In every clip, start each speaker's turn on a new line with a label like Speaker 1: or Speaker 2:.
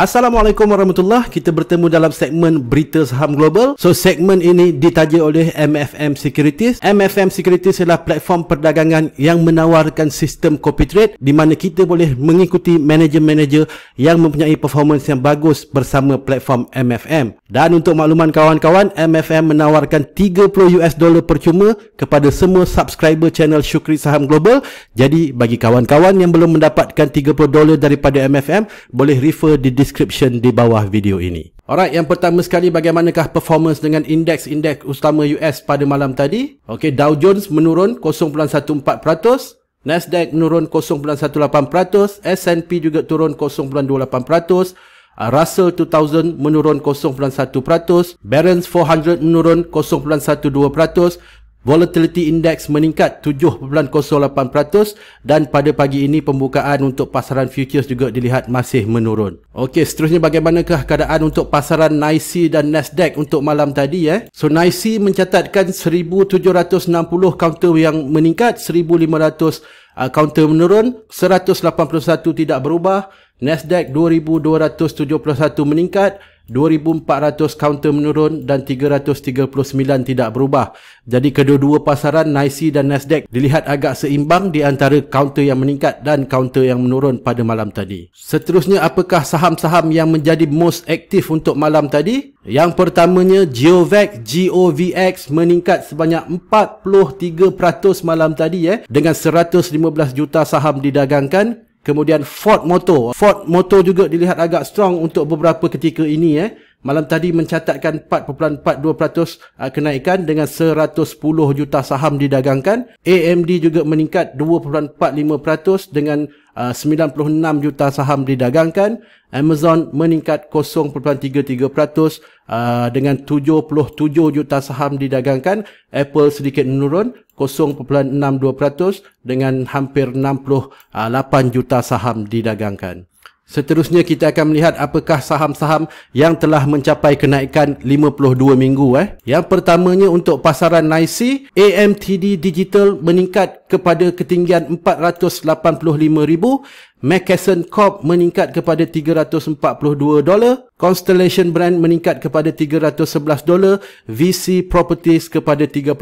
Speaker 1: Assalamualaikum warahmatullahi Kita bertemu dalam segmen Berita Saham Global. So segmen ini ditaja oleh MFM Securities. MFM Securities adalah platform perdagangan yang menawarkan sistem copy trade di mana kita boleh mengikuti manager-manager yang mempunyai performance yang bagus bersama platform MFM. Dan untuk makluman kawan-kawan, MFM menawarkan 30 US dollar percuma kepada semua subscriber channel Syukri Saham Global. Jadi bagi kawan-kawan yang belum mendapatkan 30 dollar daripada MFM, boleh refer di description di bawah video ini. Alright, yang pertama sekali bagaimanakah performance dengan indeks-indeks utama US pada malam tadi? Okey, Dow Jones menurun 0.14%, Nasdaq menurun 0.18%, S&P juga turun 0.28%, uh, Russell 2000 menurun 0.1%, Barron's 400 menurun 0.12%, Volatility Index meningkat 7.08% dan pada pagi ini pembukaan untuk pasaran futures juga dilihat masih menurun. Okey, seterusnya bagaimanakah keadaan untuk pasaran NYSE dan Nasdaq untuk malam tadi ya? Eh? So NYSE mencatatkan 1760 counter yang meningkat, 1500 uh, kaunter counter menurun, 181 tidak berubah, Nasdaq 2271 meningkat, 2400 kaunter menurun dan 339 tidak berubah. Jadi kedua-dua pasaran NYSE dan Nasdaq dilihat agak seimbang di antara kaunter yang meningkat dan kaunter yang menurun pada malam tadi. Seterusnya apakah saham-saham yang menjadi most aktif untuk malam tadi? Yang pertamanya Geovac GOVX meningkat sebanyak 43% malam tadi eh dengan 115 juta saham didagangkan Kemudian Ford Motor. Ford Motor juga dilihat agak strong untuk beberapa ketika ini eh malam tadi mencatatkan 4.42% ah, kenaikan dengan 110 juta saham didagangkan. AMD juga meningkat 2.45% dengan 96 ah, juta saham didagangkan. Amazon meningkat 0.33% ah, dengan 77 juta saham didagangkan. Apple sedikit menurun 0.62% dengan hampir 68 juta saham didagangkan. Seterusnya kita akan melihat apakah saham-saham yang telah mencapai kenaikan 52 minggu eh. Yang pertamanya untuk pasaran NIC, AMTD Digital meningkat kepada ketinggian 485,000 Mackeson Corp meningkat kepada 342 dolar, Constellation Brand meningkat kepada 311 dolar, VC Properties kepada 34.4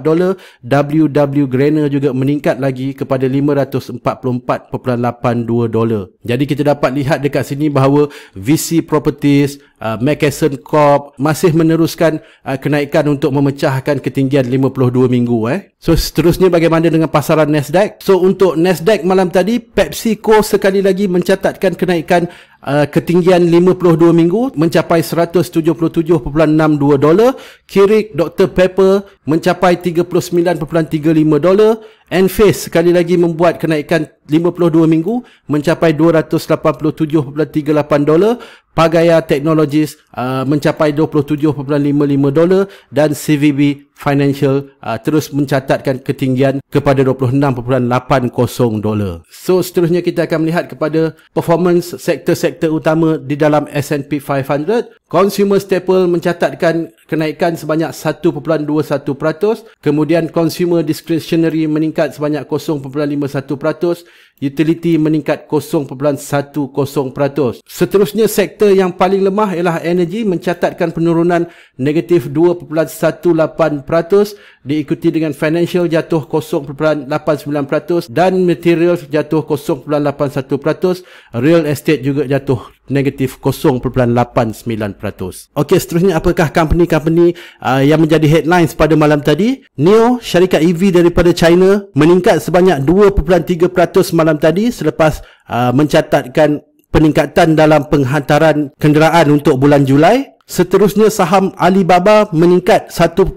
Speaker 1: dolar, WW Grainer juga meningkat lagi kepada 544.82 dolar. Jadi kita dapat lihat dekat sini bahawa VC Properties, uh, McKesson Corp masih meneruskan uh, kenaikan untuk memecahkan ketinggian 52 minggu eh. So seterusnya bagaimana dengan pasaran Nasdaq? So untuk Nasdaq malam tadi PepsiCo sekali lagi mencatatkan kenaikan Uh, ketinggian 52 minggu mencapai 177.62 dolar, Keurig Dr Pepper mencapai 39.35 dolar, Enphase sekali lagi membuat kenaikan 52 minggu mencapai 287.38 dolar, Pagaya Technologies uh, mencapai 27.55 dolar dan CVB Financial uh, terus mencatatkan ketinggian kepada 26.80 dolar. So seterusnya kita akan melihat kepada performance sektor-sektor utama di dalam S&P 500. Consumer staple mencatatkan kenaikan sebanyak 1.21%, kemudian consumer discretionary meningkat sebanyak 0.51%, utility meningkat 0.10%. Seterusnya sektor yang paling lemah ialah energy mencatatkan penurunan negatif 2.18% diikuti dengan financial jatuh 0.89% dan materials jatuh 0.81%, real estate juga jatuh 0.8% negatif 0.89%. Okey, seterusnya apakah company-company uh, yang menjadi headlines pada malam tadi? NIO, syarikat EV daripada China meningkat sebanyak 2.3% malam tadi selepas uh, mencatatkan peningkatan dalam penghantaran kenderaan untuk bulan Julai. Seterusnya saham Alibaba meningkat 1.1%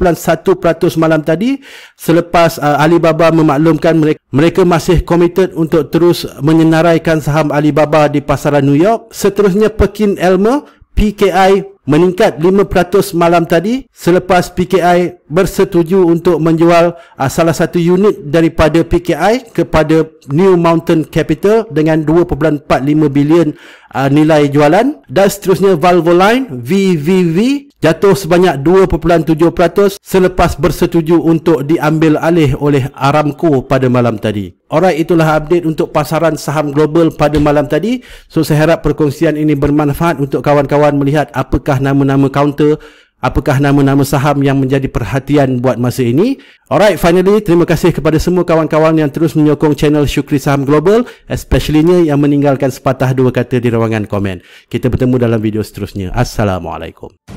Speaker 1: malam tadi selepas uh, Alibaba memaklumkan mereka, mereka masih komited untuk terus menyenaraikan saham Alibaba di pasaran New York. Seterusnya Pekin Elmer PKI meningkat 5% malam tadi selepas PKI bersetuju untuk menjual uh, salah satu unit daripada PKI kepada New Mountain Capital dengan 2.45 bilion uh, nilai jualan dan seterusnya Valvoline VVV jatuh sebanyak 2.7% selepas bersetuju untuk diambil alih oleh Aramco pada malam tadi. Orang itulah update untuk pasaran saham global pada malam tadi. So, saya harap perkongsian ini bermanfaat untuk kawan-kawan melihat apakah nama-nama counter Apakah nama-nama saham yang menjadi perhatian buat masa ini? Alright, finally, terima kasih kepada semua kawan-kawan yang terus menyokong channel Syukri Saham Global, especially yang meninggalkan sepatah dua kata di ruangan komen. Kita bertemu dalam video seterusnya. Assalamualaikum.